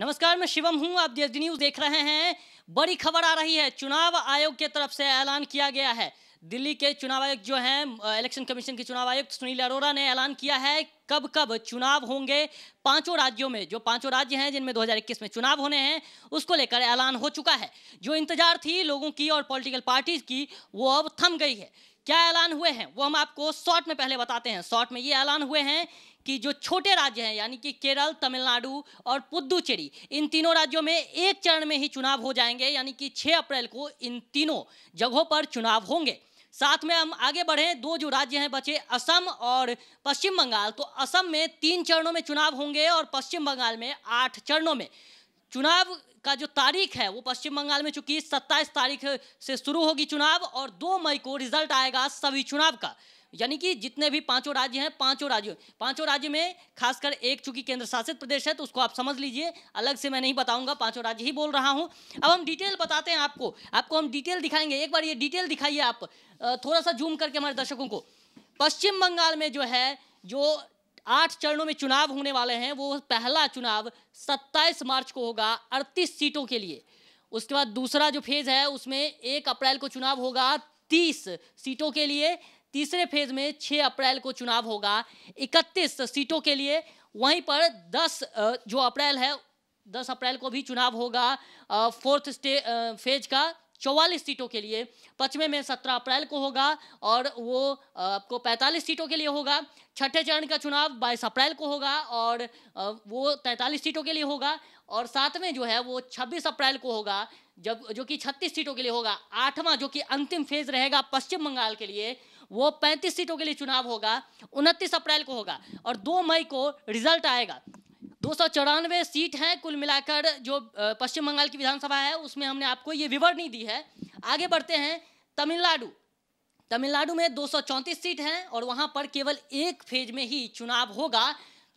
नमस्कार मैं शिवम हूं आप डी न्यूज देख रहे हैं बड़ी खबर आ रही है चुनाव आयोग की तरफ से ऐलान किया गया है दिल्ली के चुनाव आयुक्त जो हैं इलेक्शन कमीशन के चुनाव आयुक्त सुनील अरोरा ने ऐलान किया है कब कब चुनाव होंगे पांचों राज्यों में जो पांचों राज्य हैं जिनमें 2021 में चुनाव होने हैं उसको लेकर ऐलान हो चुका है जो इंतजार थी लोगों की और पॉलिटिकल पार्टीज की वो अब थम गई है क्या ऐलान हुए हैं वो हम आपको शॉर्ट में पहले बताते हैं शॉर्ट में ये ऐलान हुए हैं कि जो छोटे राज्य हैं यानी कि केरल तमिलनाडु और पुद्दुचेरी इन तीनों राज्यों में एक चरण में ही चुनाव हो जाएंगे यानी कि 6 अप्रैल को इन तीनों जगहों पर चुनाव होंगे साथ में हम आगे बढ़े दो जो राज्य हैं बचे असम और पश्चिम बंगाल तो असम में तीन चरणों में चुनाव होंगे और पश्चिम बंगाल में आठ चरणों में चुनाव का जो तारीख है वो पश्चिम बंगाल में चूंकि सत्ताईस तारीख से शुरू होगी चुनाव और दो मई को रिजल्ट आएगा सभी चुनाव का यानी कि जितने भी पांचों राज्य हैं पांचों राज्यों पांचों राज्य में खासकर एक चूंकि केंद्र शासित प्रदेश है तो उसको आप समझ लीजिए अलग से मैं नहीं बताऊंगा पांचों राज्य ही बोल रहा हूं अब हम डिटेल बताते हैं आपको आपको हम डिटेल दिखाएंगे एक बार ये डिटेल दिखाइए आप थोड़ा सा जूम करके हमारे दर्शकों को पश्चिम बंगाल में जो है जो आठ चरणों में चुनाव होने वाले हैं वो पहला चुनाव 27 मार्च को होगा 38 सीटों के लिए उसके बाद दूसरा जो फेज है उसमें एक अप्रैल को चुनाव होगा 30 सीटों के लिए तीसरे फेज में 6 अप्रैल को चुनाव होगा 31 सीटों के लिए वहीं पर 10 जो अप्रैल है 10 अप्रैल को भी चुनाव होगा फोर्थ स्टे फेज का चौवालीस सीटों के लिए पश्चिमे में सत्रह अप्रैल को होगा और वो आपको पैंतालीस सीटों के लिए होगा छठे चरण का चुनाव बाईस अप्रैल को होगा और वो तैंतालीस सीटों के लिए होगा और सातवें जो है वो छब्बीस अप्रैल को होगा जब जो कि छत्तीस सीटों के लिए होगा आठवां जो कि अंतिम फेज रहेगा पश्चिम बंगाल के लिए वो पैंतीस सीटों के लिए चुनाव होगा उनतीस अप्रैल को होगा और दो मई को रिजल्ट आएगा दो सीट हैं कुल मिलाकर जो पश्चिम बंगाल की विधानसभा है उसमें हमने आपको ये विवरणी दी है आगे बढ़ते हैं तमिलनाडु तमिलनाडु में दो सीट हैं और वहाँ पर केवल एक फेज में ही चुनाव होगा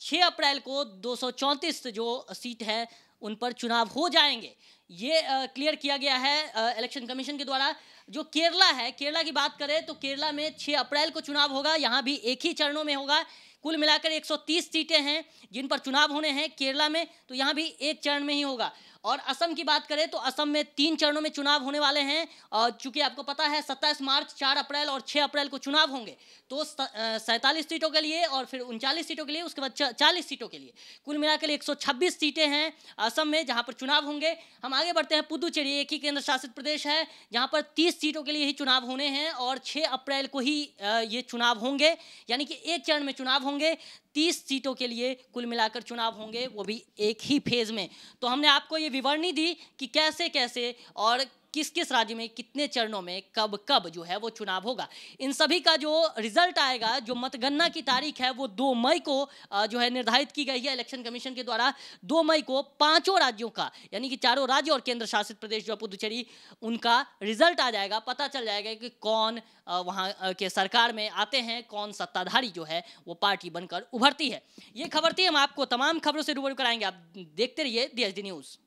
6 अप्रैल को दो जो सीट है उन पर चुनाव हो जाएंगे ये क्लियर किया गया है इलेक्शन कमीशन के द्वारा जो केरला है केरला की बात करें तो केरला में 6 अप्रैल को चुनाव होगा यहाँ भी एक ही चरणों में होगा कुल मिलाकर 130 सीटें हैं जिन पर चुनाव होने हैं केरला में तो यहाँ भी एक चरण में ही होगा और असम की बात करें तो असम में तीन चरणों में चुनाव होने वाले हैं और चूंकि आपको पता है सत्ताईस मार्च चार अप्रैल और छः अप्रैल को चुनाव होंगे तो सैंतालीस सीटों के लिए और फिर उनचालीस सीटों के लिए उसके बाद चालीस सीटों के लिए कुल मिलाकर एक सीटें हैं असम में जहाँ पर चुनाव होंगे हम आगे बढ़ते हैं पुदुचेरी एक ही केंद्र शासित प्रदेश है जहाँ पर तीस सीटों के लिए ही चुनाव होने हैं और छः अप्रैल को ही ये चुनाव होंगे यानी कि एक चरण में चुनाव होंगे तीस सीटों के लिए कुल मिलाकर चुनाव होंगे वो भी एक ही फेज़ में तो हमने आपको ये विवरणी दी कि कैसे कैसे और किस किस राज्य में कितने चरणों में कब कब जो है वो चुनाव होगा इन सभी का जो रिजल्ट आएगा जो मतगणना की तारीख है वो दो मई को जो है निर्धारित की गई है इलेक्शन कमीशन के द्वारा दो मई को पांचों राज्यों का यानी कि चारों राज्य और केंद्र शासित प्रदेश जो पुदुचेरी उनका रिजल्ट आ जाएगा पता चल जाएगा कि कौन वहाँ के सरकार में आते हैं कौन सत्ताधारी जो है वो पार्टी बनकर उभरती है ये खबर थी हम आपको तमाम खबरों से रूबरू कराएंगे आप देखते रहिए डी न्यूज़